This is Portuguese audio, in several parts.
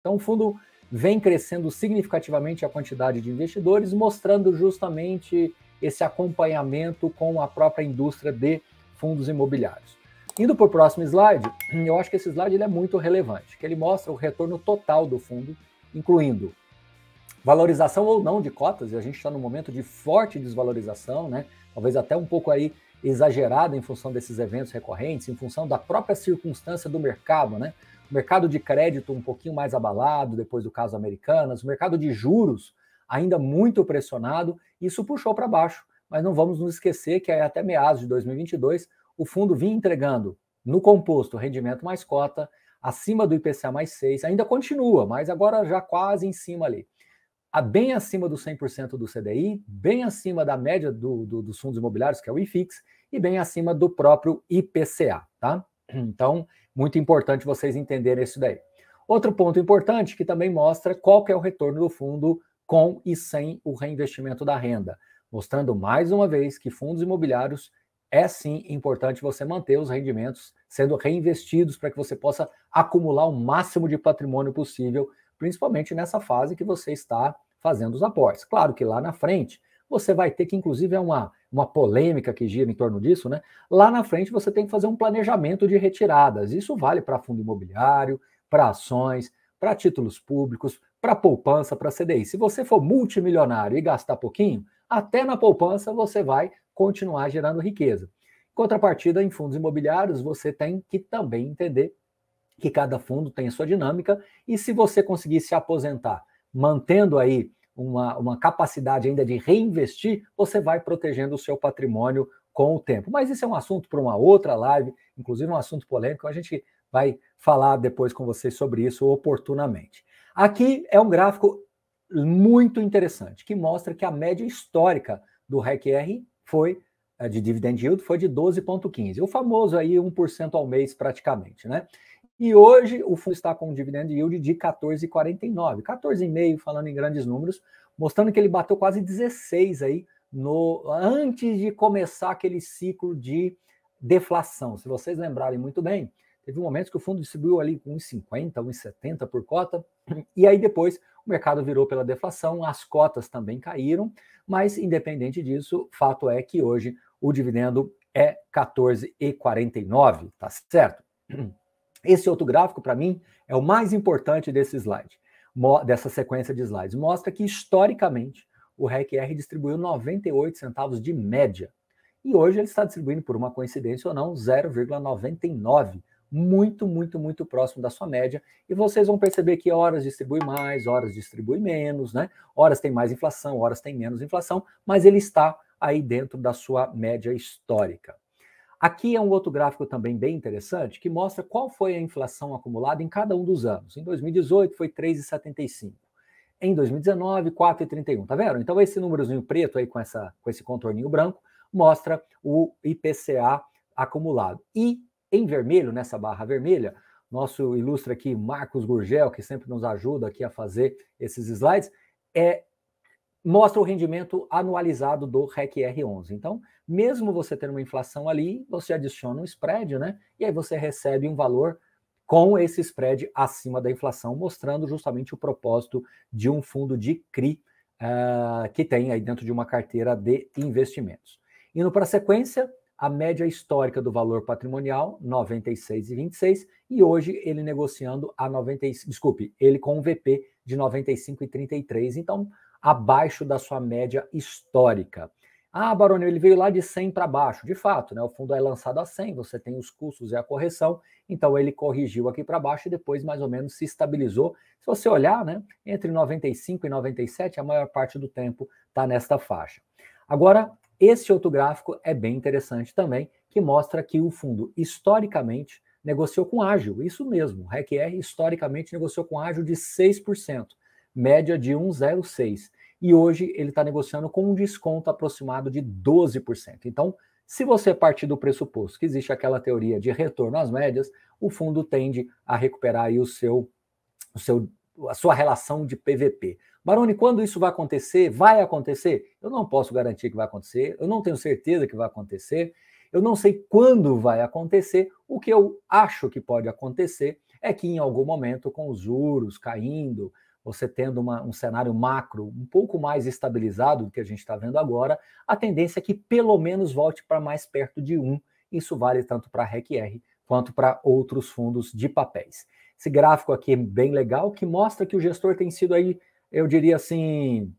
Então, o fundo vem crescendo significativamente a quantidade de investidores, mostrando justamente esse acompanhamento com a própria indústria de fundos imobiliários. Indo para o próximo slide, eu acho que esse slide ele é muito relevante, que ele mostra o retorno total do fundo, incluindo valorização ou não de cotas, e a gente está num momento de forte desvalorização, né? talvez até um pouco aí exagerada em função desses eventos recorrentes, em função da própria circunstância do mercado, né? mercado de crédito um pouquinho mais abalado depois do caso Americanas, o mercado de juros ainda muito pressionado, isso puxou para baixo. Mas não vamos nos esquecer que até meados de 2022 o fundo vinha entregando no composto rendimento mais cota, acima do IPCA mais 6, ainda continua, mas agora já quase em cima ali. bem acima do 100% do CDI, bem acima da média do, do, dos fundos imobiliários, que é o IFIX, e bem acima do próprio IPCA, tá? Então, muito importante vocês entenderem isso daí. Outro ponto importante que também mostra qual que é o retorno do fundo com e sem o reinvestimento da renda, mostrando mais uma vez que fundos imobiliários é sim importante você manter os rendimentos sendo reinvestidos para que você possa acumular o máximo de patrimônio possível, principalmente nessa fase que você está fazendo os aportes. Claro que lá na frente você vai ter que, inclusive, é uma, uma polêmica que gira em torno disso, né? Lá na frente você tem que fazer um planejamento de retiradas. Isso vale para fundo imobiliário, para ações, para títulos públicos, para poupança, para CDI. Se você for multimilionário e gastar pouquinho, até na poupança você vai continuar gerando riqueza. Em contrapartida, em fundos imobiliários, você tem que também entender que cada fundo tem a sua dinâmica e se você conseguir se aposentar mantendo aí uma, uma capacidade ainda de reinvestir, você vai protegendo o seu patrimônio com o tempo. Mas isso é um assunto para uma outra live, inclusive um assunto polêmico, a gente vai falar depois com vocês sobre isso oportunamente. Aqui é um gráfico muito interessante, que mostra que a média histórica do REC-R foi eh, de dividend yield foi de 12,15, o famoso aí 1% ao mês praticamente, né? E hoje o fundo está com um dividend yield de 14,49, 14,5 falando em grandes números, mostrando que ele bateu quase 16 aí no antes de começar aquele ciclo de deflação. Se vocês lembrarem muito bem, teve um momento que o fundo distribuiu ali 1,50, 1,70 por cota, e aí depois o mercado virou pela deflação, as cotas também caíram, mas independente disso, fato é que hoje o dividendo é 14,49, tá certo? Esse outro gráfico, para mim, é o mais importante desse slide, dessa sequência de slides. Mostra que, historicamente, o REC-R distribuiu 98 centavos de média. E hoje ele está distribuindo, por uma coincidência ou não, 0,99. Muito, muito, muito próximo da sua média. E vocês vão perceber que horas distribui mais, horas distribui menos, né? Horas tem mais inflação, horas tem menos inflação, mas ele está aí dentro da sua média histórica. Aqui é um outro gráfico também bem interessante que mostra qual foi a inflação acumulada em cada um dos anos. Em 2018 foi 3,75. Em 2019, 4,31. Tá vendo? Então esse númerozinho preto aí com essa com esse contorninho branco mostra o IPCA acumulado. E em vermelho, nessa barra vermelha, nosso ilustre aqui Marcos Gurgel, que sempre nos ajuda aqui a fazer esses slides, é mostra o rendimento anualizado do REC R11. Então, mesmo você tendo uma inflação ali, você adiciona um spread, né? E aí você recebe um valor com esse spread acima da inflação, mostrando justamente o propósito de um fundo de CRI uh, que tem aí dentro de uma carteira de investimentos. Indo para a sequência, a média histórica do valor patrimonial, 96,26, e hoje ele negociando a 95, desculpe, ele com um VP de 95,33. Então, abaixo da sua média histórica. Ah, Baroni, ele veio lá de 100 para baixo. De fato, né, o fundo é lançado a 100, você tem os custos e a correção, então ele corrigiu aqui para baixo e depois mais ou menos se estabilizou. Se você olhar, né, entre 95 e 97, a maior parte do tempo está nesta faixa. Agora, esse outro gráfico é bem interessante também, que mostra que o fundo historicamente negociou com ágil, isso mesmo, o REC-R historicamente negociou com ágil de 6% média de 1,06. E hoje ele está negociando com um desconto aproximado de 12%. Então, se você partir do pressuposto que existe aquela teoria de retorno às médias, o fundo tende a recuperar aí o seu, o seu, a sua relação de PVP. Baroni, quando isso vai acontecer? Vai acontecer? Eu não posso garantir que vai acontecer, eu não tenho certeza que vai acontecer, eu não sei quando vai acontecer. O que eu acho que pode acontecer é que em algum momento, com os juros caindo, você tendo uma, um cenário macro um pouco mais estabilizado do que a gente está vendo agora, a tendência é que pelo menos volte para mais perto de 1. Isso vale tanto para a R quanto para outros fundos de papéis. Esse gráfico aqui é bem legal, que mostra que o gestor tem sido aí, eu diria assim,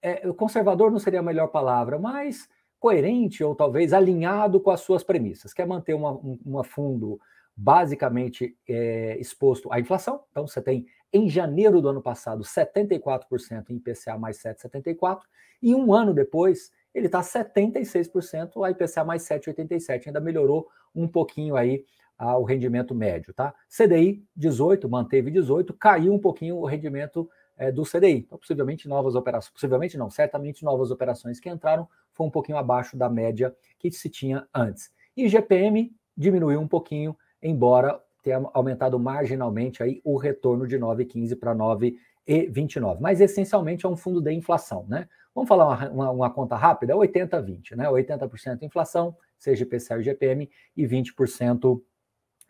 é, conservador não seria a melhor palavra, mas coerente ou talvez alinhado com as suas premissas. Quer manter uma, um uma fundo basicamente é, exposto à inflação, então você tem em janeiro do ano passado, 74% em IPCA mais 7,74%, e um ano depois, ele está 76%, a IPCA mais 7,87%, ainda melhorou um pouquinho aí ah, o rendimento médio, tá? CDI 18, manteve 18, caiu um pouquinho o rendimento é, do CDI. Então, possivelmente novas operações, possivelmente não, certamente novas operações que entraram foi um pouquinho abaixo da média que se tinha antes. E GPM diminuiu um pouquinho, embora ter aumentado marginalmente aí o retorno de 9,15 para 9,29. Mas essencialmente é um fundo de inflação, né? Vamos falar uma, uma, uma conta rápida? 80-20, né? 80% inflação, seja IPCA e GPM, e 20%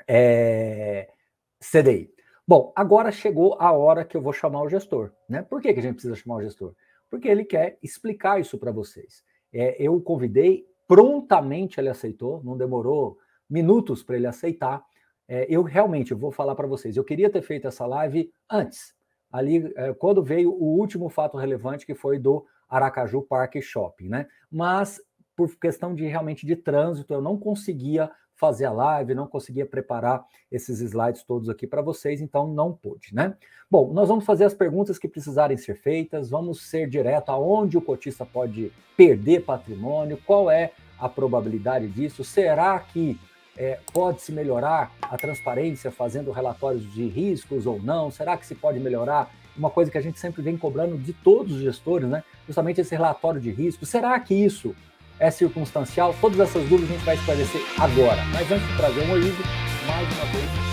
é, CDI. Bom, agora chegou a hora que eu vou chamar o gestor, né? Por que, que a gente precisa chamar o gestor? Porque ele quer explicar isso para vocês. É, eu convidei, prontamente ele aceitou, não demorou minutos para ele aceitar. É, eu realmente eu vou falar para vocês, eu queria ter feito essa live antes, ali é, quando veio o último fato relevante que foi do Aracaju Park Shopping, né? Mas por questão de realmente de trânsito, eu não conseguia fazer a live, não conseguia preparar esses slides todos aqui para vocês, então não pude, né? Bom, nós vamos fazer as perguntas que precisarem ser feitas, vamos ser direto aonde o cotista pode perder patrimônio, qual é a probabilidade disso, será que é, pode-se melhorar a transparência fazendo relatórios de riscos ou não? Será que se pode melhorar? Uma coisa que a gente sempre vem cobrando de todos os gestores, né? Justamente esse relatório de risco. Será que isso é circunstancial? Todas essas dúvidas a gente vai esclarecer agora. Mas antes de trazer um Oívio, mais uma vez,